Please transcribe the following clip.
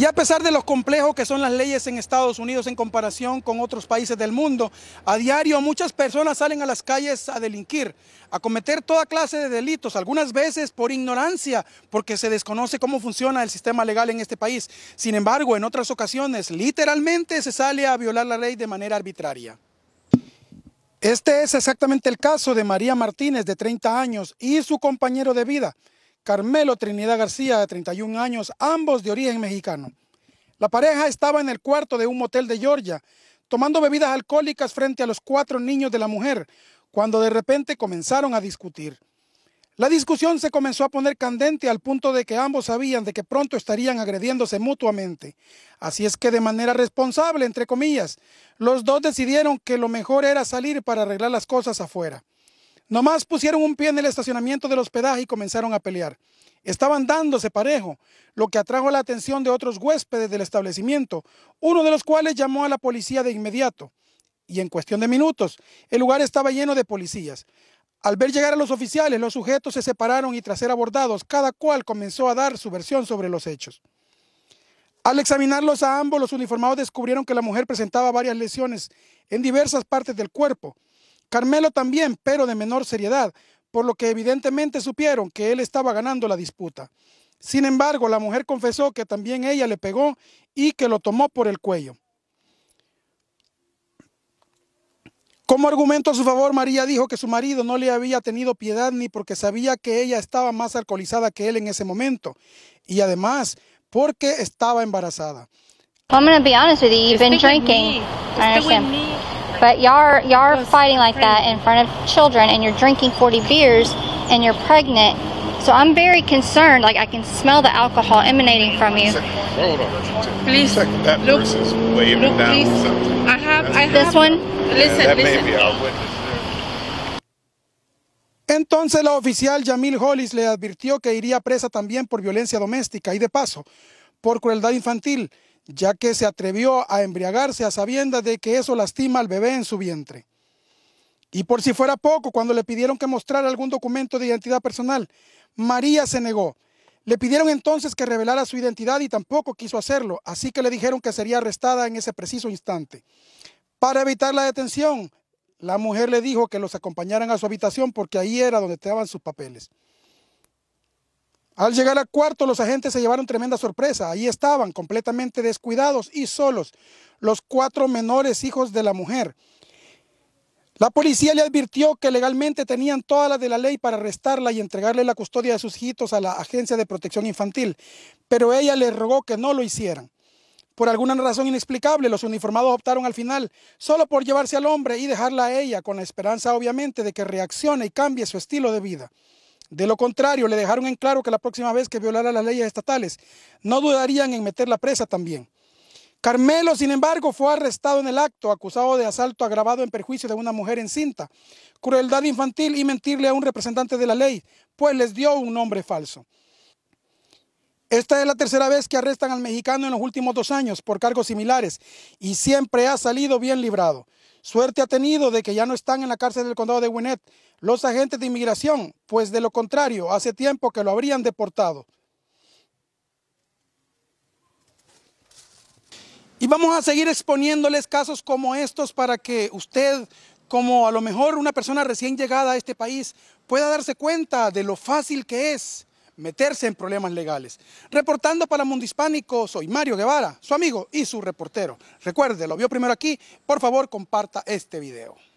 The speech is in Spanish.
Y a pesar de lo complejos que son las leyes en Estados Unidos en comparación con otros países del mundo, a diario muchas personas salen a las calles a delinquir, a cometer toda clase de delitos, algunas veces por ignorancia, porque se desconoce cómo funciona el sistema legal en este país. Sin embargo, en otras ocasiones, literalmente se sale a violar la ley de manera arbitraria. Este es exactamente el caso de María Martínez, de 30 años, y su compañero de vida, Carmelo Trinidad García, de 31 años, ambos de origen mexicano. La pareja estaba en el cuarto de un motel de Georgia, tomando bebidas alcohólicas frente a los cuatro niños de la mujer, cuando de repente comenzaron a discutir. La discusión se comenzó a poner candente al punto de que ambos sabían de que pronto estarían agrediéndose mutuamente. Así es que de manera responsable, entre comillas, los dos decidieron que lo mejor era salir para arreglar las cosas afuera. Nomás pusieron un pie en el estacionamiento del hospedaje y comenzaron a pelear. Estaban dándose parejo, lo que atrajo la atención de otros huéspedes del establecimiento, uno de los cuales llamó a la policía de inmediato. Y en cuestión de minutos, el lugar estaba lleno de policías. Al ver llegar a los oficiales, los sujetos se separaron y tras ser abordados, cada cual comenzó a dar su versión sobre los hechos. Al examinarlos a ambos, los uniformados descubrieron que la mujer presentaba varias lesiones en diversas partes del cuerpo Carmelo también, pero de menor seriedad, por lo que evidentemente supieron que él estaba ganando la disputa. Sin embargo, la mujer confesó que también ella le pegó y que lo tomó por el cuello. Como argumento a su favor, María dijo que su marido no le había tenido piedad ni porque sabía que ella estaba más alcoholizada que él en ese momento y además porque estaba embarazada. I'm be honest with you, you've been drinking. But y'all are, y'all are fighting like that in front of children and you're drinking 40 beers and you're pregnant. So I'm very concerned. Like I can smell the alcohol emanating from you. Hold on. Please. That look, is waving look, down please. I have. I have, this one. listen. That listen. Entonces la oficial Jamil Hollis le advirtió que iría presa también por violencia doméstica y de paso por crueldad infantil. ya que se atrevió a embriagarse a sabiendas de que eso lastima al bebé en su vientre. Y por si fuera poco, cuando le pidieron que mostrara algún documento de identidad personal, María se negó. Le pidieron entonces que revelara su identidad y tampoco quiso hacerlo, así que le dijeron que sería arrestada en ese preciso instante. Para evitar la detención, la mujer le dijo que los acompañaran a su habitación porque ahí era donde estaban sus papeles. Al llegar al cuarto, los agentes se llevaron tremenda sorpresa. Ahí estaban, completamente descuidados y solos, los cuatro menores hijos de la mujer. La policía le advirtió que legalmente tenían todas las de la ley para arrestarla y entregarle la custodia de sus hijitos a la Agencia de Protección Infantil, pero ella le rogó que no lo hicieran. Por alguna razón inexplicable, los uniformados optaron al final solo por llevarse al hombre y dejarla a ella, con la esperanza obviamente de que reaccione y cambie su estilo de vida. De lo contrario, le dejaron en claro que la próxima vez que violara las leyes estatales, no dudarían en meter la presa también. Carmelo, sin embargo, fue arrestado en el acto, acusado de asalto agravado en perjuicio de una mujer encinta, crueldad infantil y mentirle a un representante de la ley, pues les dio un nombre falso. Esta es la tercera vez que arrestan al mexicano en los últimos dos años por cargos similares y siempre ha salido bien librado. Suerte ha tenido de que ya no están en la cárcel del condado de Gwinnett los agentes de inmigración, pues de lo contrario, hace tiempo que lo habrían deportado. Y vamos a seguir exponiéndoles casos como estos para que usted, como a lo mejor una persona recién llegada a este país, pueda darse cuenta de lo fácil que es meterse en problemas legales. Reportando para Mundo Hispánico, soy Mario Guevara, su amigo y su reportero. Recuerde, lo vio primero aquí, por favor comparta este video.